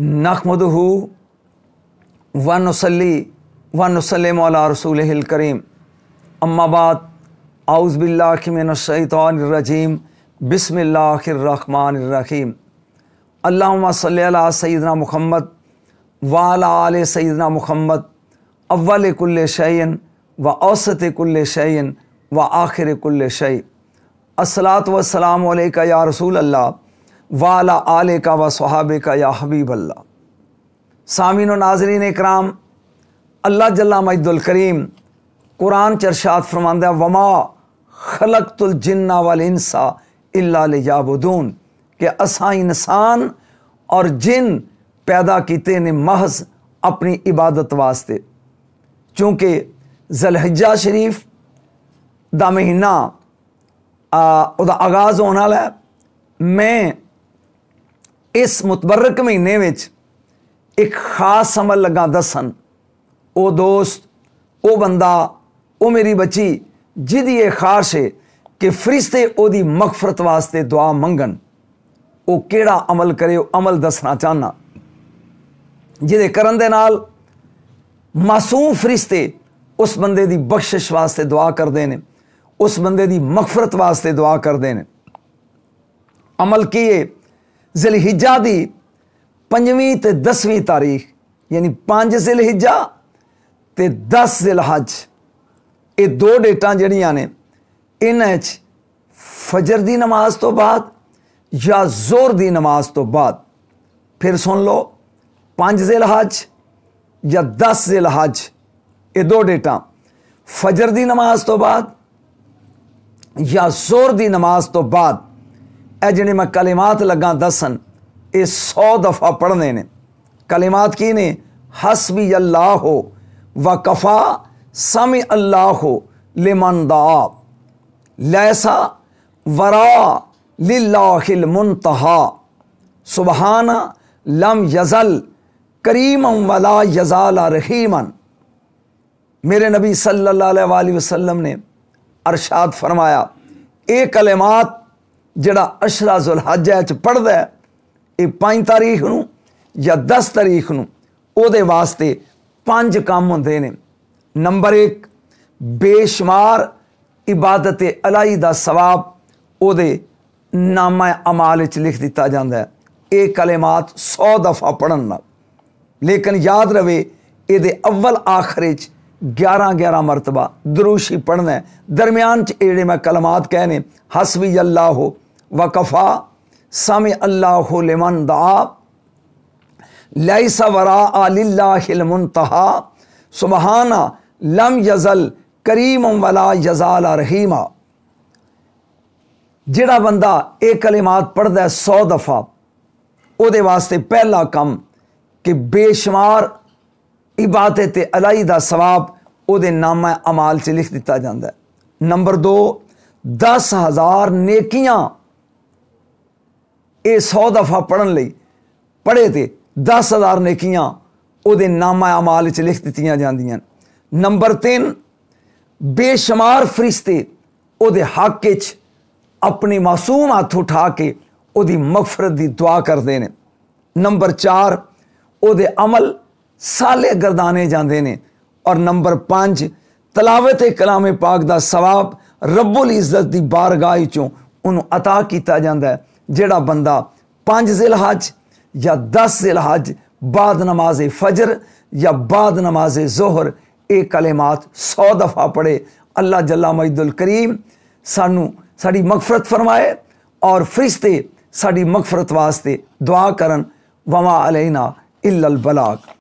नखमदहू व नसली व नसलम रसूल करीम अम्माबाद आउज़बिल्लाशैतरजीम बसमिल्लाखिर्रहमानरहीम अल्लाम सल सैदना महमद वाल आल सदना महमद अव्वल कुल्ल शैन व औसत कुल्ल शैन व आखिर कुल्ल शै असलात वसलाम या रसूल अल्लाह वाला आल का व सहाब का या हबीब अल्लाह सामिन नाजरीन कराम अल्लाह जल्ला मजदुल करीम कुरान चरशात फरमांद वमा खलक तुल जिन्ना वाल इंसा इलाबून के असा इंसान और जिन पैदा किते ने महज अपनी इबादत वास्ते चूँकि जलहजा शरीफ का महीना आगाज होने वाला है मैं ਇਸ ਮੁਤਬਰਕ ਮਹੀਨੇ ਵਿੱਚ ਇੱਕ ਖਾਸ ਅਮਲ ਲਗਾ ਦੱਸਣ ਉਹ ਦੋਸਤ ਉਹ ਬੰਦਾ ਉਹ ਮੇਰੀ ਬੱਚੀ ਜਿਹਦੀ ਇਹ ਖਾਸ਼ ਹੈ ਕਿ ਫਰਿਸ਼ਤੇ ਉਹਦੀ ਮਗਫਰਤ ਵਾਸਤੇ ਦੁਆ ਮੰਗਣ ਉਹ ਕਿਹੜਾ ਅਮਲ ਕਰੇ ਉਹ ਅਮਲ ਦੱਸਣਾ ਚਾਹਨਾ ਜਿਹਦੇ ਕਰਨ ਦੇ ਨਾਲ ਮਾਸੂਮ ਫਰਿਸ਼ਤੇ ਉਸ ਬੰਦੇ ਦੀ ਬਖਸ਼ਿਸ਼ ਵਾਸਤੇ ਦੁਆ ਕਰਦੇ ਨੇ ਉਸ ਬੰਦੇ ਦੀ ਮਗਫਰਤ ਵਾਸਤੇ ਦੁਆ ਕਰਦੇ ਨੇ ਅਮਲ ਕੀ ਹੈ जिलहिजा की पंजी तो दसवीं तारीख यानी पाँच जिलहिजा तो दस जिलहज ये दो डेटा जड़िया ने फजर की नमाज तो बाद या जोर की नमाज तो बाद फिर सुन लो पाँच जिलहज या दस जिलहज ये दो डेटा फजर की नमाज तो बाद या जोर की नमाज तो बाद ए जिन्हें मैं कलिमात लगा दसन ये सौ दफ़ा पढ़ने ने कलिमात की ने हसबी अल्लाह हो व कफ़ा सम अल्लाह हो लिमन दाब लैसा वरा लिल्लाहिल मुंतहा सुबहाना लम यजल करीमम वला यजाल रहीमन मेरे नबी सल्लल्लाहु अलैहि वसल्लम ने अरशाद फरमाया एक कलेमात ਜਿਹੜਾ ਅਸ਼ਰਾ ਜ਼ੁਲਹਜਾ ਚ ਪੜਦਾ ਹੈ ਇਹ 5 ਤਾਰੀਖ ਨੂੰ ਜਾਂ 10 ਤਾਰੀਖ ਨੂੰ ਉਹਦੇ ਵਾਸਤੇ ਪੰਜ ਕੰਮ ਹੁੰਦੇ ਨੇ ਨੰਬਰ 1 ਬੇਸ਼ੁਮਾਰ ਇਬਾਦਤ ਅਲਾਈ ਦਾ ਸਵਾਬ ਉਹਦੇ ਨਾਮਾ ਅਮਾਲ ਵਿੱਚ ਲਿਖ ਦਿੱਤਾ ਜਾਂਦਾ ਹੈ ਇਹ ਕਲਮਾਤ 100 ਦਫਾ ਪੜਨ ਨਾਲ ਲੇਕਿਨ ਯਾਦ ਰਵੇ ਇਹਦੇ ਅਵਲ ਆਖਰੇ ਚ 11 11 ਮਰਤਬਾ ਦਰੂਸ਼ੀ ਪੜਨਾ ਦਰਮਿਆਨ ਚ ਜਿਹੜੇ ਮੈਂ ਕਲਮਾਤ ਕਹੇ ਨੇ ਹਸਬੀ ਅੱਲਾਹ वकफ़ा सम अल्लाहमन दाप लरा अलमतहा सुबहाना लम यजल करीम वला यजाल रहीमा जड़ा बंदा एक कलिमात पढ़द सौ दफा वो वास्ते पहला कम कि बेशुमार इबादे ते का स्वाब वो नाम अमाल से लिख दिता जाता है नंबर दो दस हज़ार नेकिया ਇਹ 100 ਦਫਾ ਪੜਨ ਲਈ ਪੜ੍ਹੇ ਤੇ 10000 ਨੇਕੀਆਂ ਉਹਦੇ ਨਾਮਾ ਅਮਾਲ 'ਚ ਲਿਖ ਦਿੱਤੀਆਂ ਜਾਂਦੀਆਂ ਨੰਬਰ 3 ਬੇਸ਼ਮਾਰ ਫਰਿਸ਼ਤੇ ਉਹਦੇ ਹੱਕ 'ਚ ਆਪਣੇ ਮਾਸੂਮ ਹੱਥ ਉਠਾ ਕੇ ਉਹਦੀ ਮਗਫਰਤ ਦੀ ਦੁਆ ਕਰਦੇ ਨੇ ਨੰਬਰ 4 ਉਹਦੇ ਅਮਲ ਸਾਲੇ ਗਰਦਾਨੇ ਜਾਂਦੇ ਨੇ ਔਰ ਨੰਬਰ 5 ਤਲਾਵਤ ਏ ਕਲਾਮੇ ਪਾਕ ਦਾ ਸਵਾਬ ਰੱਬੁਲ ਇਜ਼ਤ ਦੀ ਬਾਰਗਾਹ ਚੋਂ ਉਹਨੂੰ عطا ਕੀਤਾ ਜਾਂਦਾ ਹੈ ਜਿਹੜਾ जिल हज या दस जिल हज बाद नमाज फजर या बाद नमाज जोहर ये कलेमात सौ दफ़ा पढ़े अल्लाह जला मजदुल करीम सानू साड़ी मकफरत फरमाए और फरिश्ते साड़ी मकफरत वास्ते दुआ करन वमा अलैना इल्लल बलाग